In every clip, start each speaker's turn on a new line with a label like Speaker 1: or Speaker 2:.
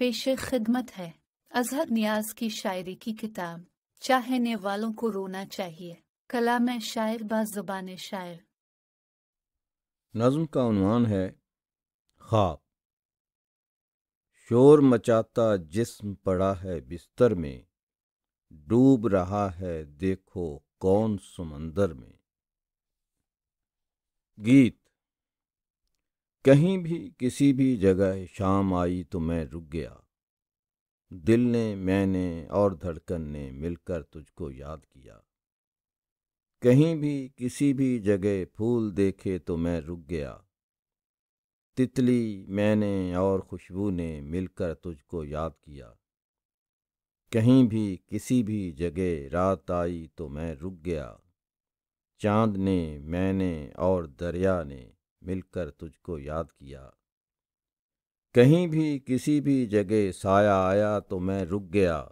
Speaker 1: پیش خدمت ہے اظہر نیاز کی شاعری کی کتاب چاہنے والوں کو رونا چاہیے کلام شاعر با زبان شاعر نظم کا عنوان ہے خواب شور مچاتا جسم پڑا ہے بستر میں ڈوب رہا ہے دیکھو کون سمندر میں گیت کہیں بھی کسی بھی جگہ شام آئی تو میں رک گیا دل نے میں نے اور دھڑکن نے مل کر تجھ کو یاد کیا کہیں بھی کسی بھی جگہ پھول دیکھے تو میں رک گیا تتلی میں نے اور خوشبو نے مل کر تجھ کو یاد کیا کہیں بھی کسی بھی جگہ رات آئی تو میں رک گیا چاند نے میں نے اور دریا نے مل کر تجھ کو یاد کیا کہیں بھی کسی بھی جگہ سایہ آیا تو میں رک گیا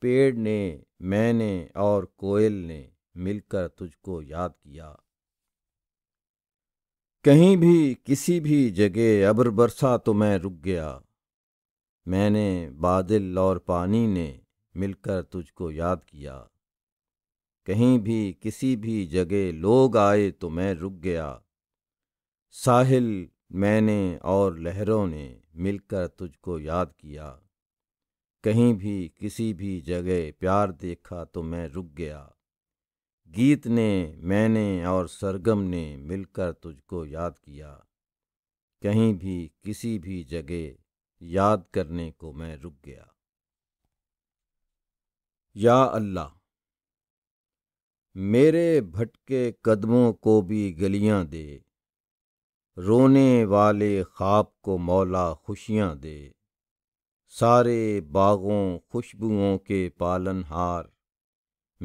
Speaker 1: پیڑ نے میں نے اور کوئل نے مل کر تجھ کو یاد کیا کہیں بھی کسی بھی جگہ ابر برسا تو میں رک گیا میں نے بادل اور پانی نے مل کر تجھ کو یاد کیا کہیں بھی کسی بھی جگہ لوگ آئے تو میں رک گیا ساحل میں نے اور لہروں نے مل کر تجھ کو یاد کیا کہیں بھی کسی بھی جگہ پیار دیکھا تو میں رک گیا گیت نے میں نے اور سرگم نے مل کر تجھ کو یاد کیا کہیں بھی کسی بھی جگہ یاد کرنے کو میں رک گیا یا اللہ میرے بھٹکے قدموں کو بھی گلیاں دے رونے والے خواب کو مولا خوشیاں دے سارے باغوں خوشبوؤں کے پالن ہار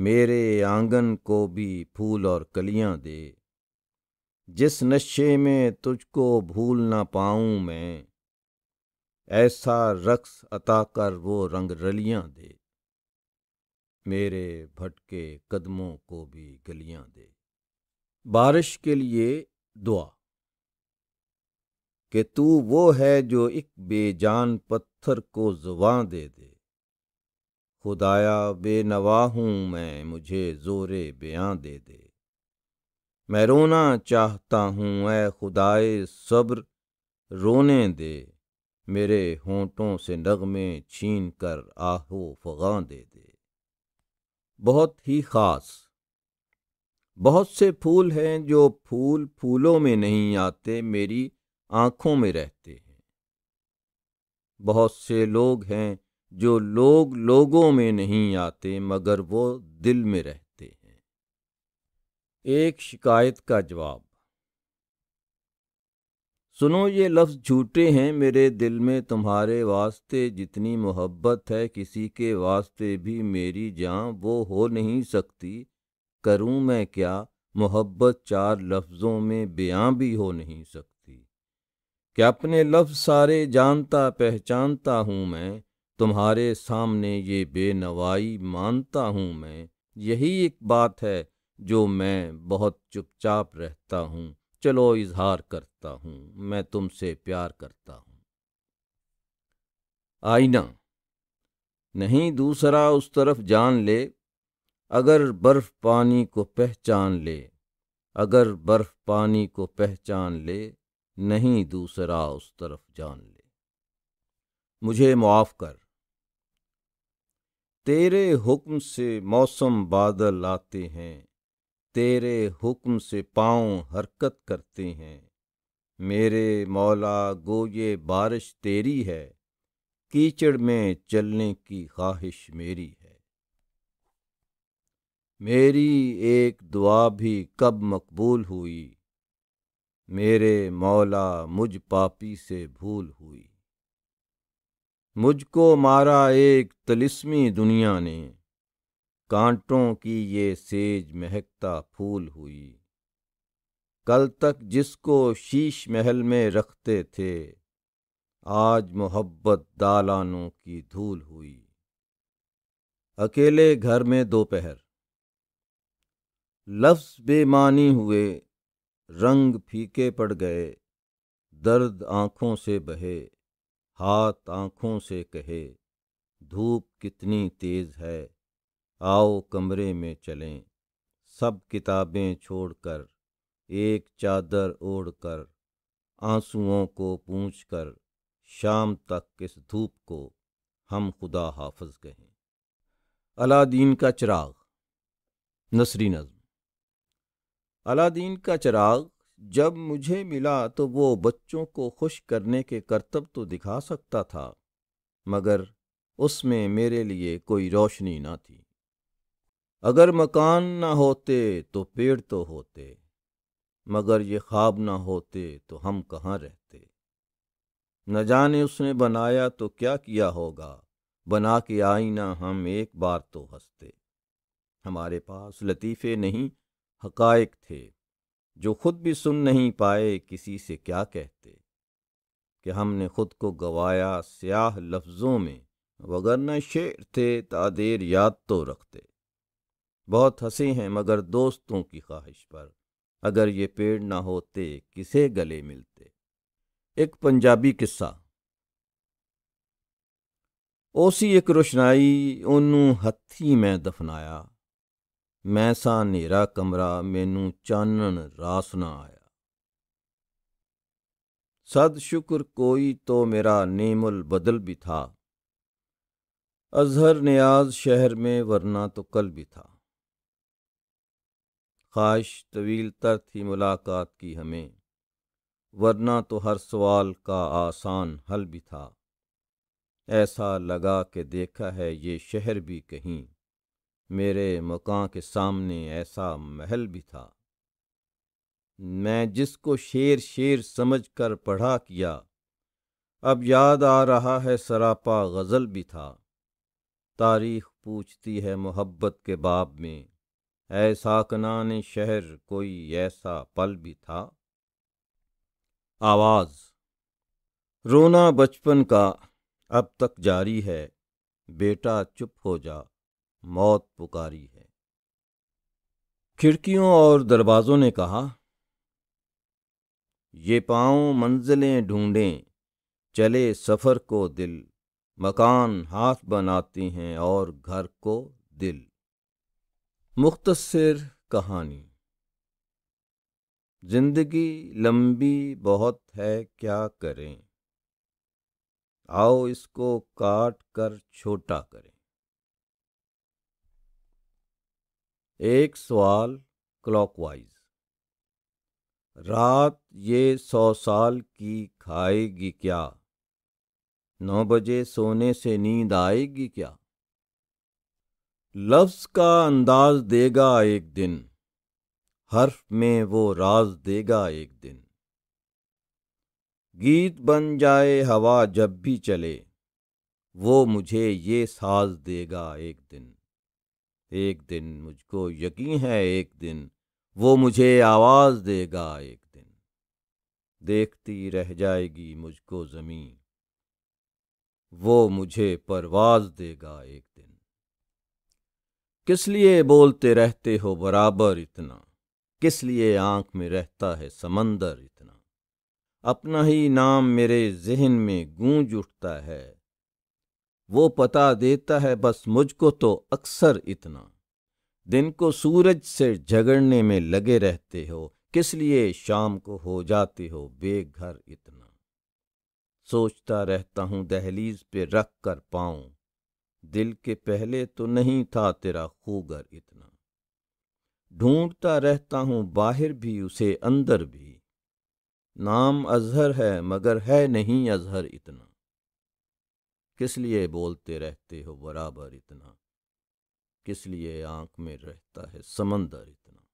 Speaker 1: میرے آنگن کو بھی پھول اور کلیاں دے جس نشے میں تجھ کو بھول نہ پاؤں میں ایسا رقص عطا کر وہ رنگ رلیاں دے میرے بھٹکے قدموں کو بھی گلیاں دے بارش کے لیے دعا کہ تو وہ ہے جو ایک بے جان پتھر کو زباں دے دے خدایا بے ہوں میں مجھے زور بیاں دے دے میں رونا چاہتا ہوں اے خدائے صبر رونے دے میرے ہونٹوں سے نغمے چھین کر آہو فغاں دے دے بہت ہی خاص بہت سے پھول ہیں جو پھول پھولوں میں نہیں آتے میری آنکھوں میں رہتے ہیں بہت سے لوگ ہیں جو لوگ لوگوں میں نہیں آتے مگر وہ دل میں رہتے ہیں ایک شکایت کا جواب سنو یہ لفظ جھوٹے ہیں میرے دل میں تمہارے واسطے جتنی محبت ہے کسی کے واسطے بھی میری جاں وہ ہو نہیں سکتی کروں میں کیا محبت چار لفظوں میں بیاں بھی ہو نہیں سکتی کہ اپنے لفظ سارے جانتا پہچانتا ہوں میں تمہارے سامنے یہ بے نوائی مانتا ہوں میں یہی ایک بات ہے جو میں بہت چپ چاپ رہتا ہوں چلو اظہار کرتا ہوں میں تم سے پیار کرتا ہوں آئینہ نہیں دوسرا اس طرف جان لے اگر برف پانی کو پہچان لے اگر برف پانی کو پہچان لے نہیں دوسرا اس طرف جان لے مجھے معاف کر تیرے حکم سے موسم بادل آتے ہیں تیرے حکم سے پاؤں حرکت کرتے ہیں میرے مولا گو یہ بارش تیری ہے کیچڑ میں چلنے کی خواہش میری ہے میری ایک دعا بھی کب مقبول ہوئی میرے مولا مجھ پاپی سے بھول ہوئی مجھ کو مارا ایک تلسمی دنیا نے کانٹوں کی یہ سیج مہکتا پھول ہوئی کل تک جس کو شیش محل میں رکھتے تھے آج محبت دالانوں کی دھول ہوئی اکیلے گھر میں دوپہر لفظ بے معنی ہوئے رنگ پھیکے پڑ گئے درد آنکھوں سے بہے ہاتھ آنکھوں سے کہے دھوپ کتنی تیز ہے آؤ کمرے میں چلیں سب کتابیں چھوڑ کر ایک چادر اوڑھ کر آنسوؤں کو پونچھ کر شام تک اس دھوپ کو ہم خدا حافظ کہیں الادین دین کا چراغ نثری نظم اللہ دین کا چراغ جب مجھے ملا تو وہ بچوں کو خوش کرنے کے کرتب تو دکھا سکتا تھا مگر اس میں میرے لیے کوئی روشنی نہ تھی اگر مکان نہ ہوتے تو پیڑ تو ہوتے مگر یہ خواب نہ ہوتے تو ہم کہاں رہتے نہ جانے اس نے بنایا تو کیا کیا ہوگا بنا کے آئینہ ہم ایک بار تو ہنستے ہمارے پاس لطیفے نہیں حقائق تھے جو خود بھی سن نہیں پائے کسی سے کیا کہتے کہ ہم نے خود کو گوایا سیاہ لفظوں میں وگرنہ شعر تھے تادیر یاد تو رکھتے بہت ہسے ہیں مگر دوستوں کی خواہش پر اگر یہ پیڑ نہ ہوتے کسے گلے ملتے ایک پنجابی قصہ اوسی ایک روشنائی ان ہتھی میں دفنایا می سا میرا کمرہ مینو چانن راس نہ آیا صد شکر کوئی تو میرا نیم البدل بھی تھا اظہر نیاز شہر میں ورنہ تو کل بھی تھا خواہش طویل تر تھی ملاقات کی ہمیں ورنہ تو ہر سوال کا آسان حل بھی تھا ایسا لگا کہ دیکھا ہے یہ شہر بھی کہیں میرے مکان کے سامنے ایسا محل بھی تھا میں جس کو شیر شیر سمجھ کر پڑھا کیا اب یاد آ رہا ہے سراپا غزل بھی تھا تاریخ پوچھتی ہے محبت کے باب میں کنان شہر کوئی ایسا پل بھی تھا آواز رونا بچپن کا اب تک جاری ہے بیٹا چپ ہو جا موت پکاری ہے کھڑکیوں اور دروازوں نے کہا یہ پاؤں منزلیں ڈھونڈیں چلے سفر کو دل مکان ہاتھ بناتی ہیں اور گھر کو دل مختصر کہانی زندگی لمبی بہت ہے کیا کریں آؤ اس کو کاٹ کر چھوٹا کریں ایک سوال کلوک وائز رات یہ سو سال کی کھائے گی کیا نو بجے سونے سے نیند آئے گی کیا لفظ کا انداز دے گا ایک دن حرف میں وہ راز دے گا ایک دن گیت بن جائے ہوا جب بھی چلے وہ مجھے یہ ساز دے گا ایک دن ایک دن مجھ کو یقین ہے ایک دن وہ مجھے آواز دے گا ایک دن دیکھتی رہ جائے گی مجھ کو زمین وہ مجھے پرواز دے گا ایک دن کس لیے بولتے رہتے ہو برابر اتنا کس لیے آنکھ میں رہتا ہے سمندر اتنا اپنا ہی نام میرے ذہن میں گونج اٹھتا ہے وہ پتا دیتا ہے بس مجھ کو تو اکثر اتنا دن کو سورج سے جھگڑنے میں لگے رہتے ہو کس لیے شام کو ہو جاتے ہو بے گھر اتنا سوچتا رہتا ہوں دہلیز پہ رکھ کر پاؤں دل کے پہلے تو نہیں تھا تیرا خوگر اتنا ڈھونڈتا رہتا ہوں باہر بھی اسے اندر بھی نام اظہر ہے مگر ہے نہیں اظہر اتنا کس لیے بولتے رہتے ہو برابر اتنا کس لیے آنکھ میں رہتا ہے سمندر اتنا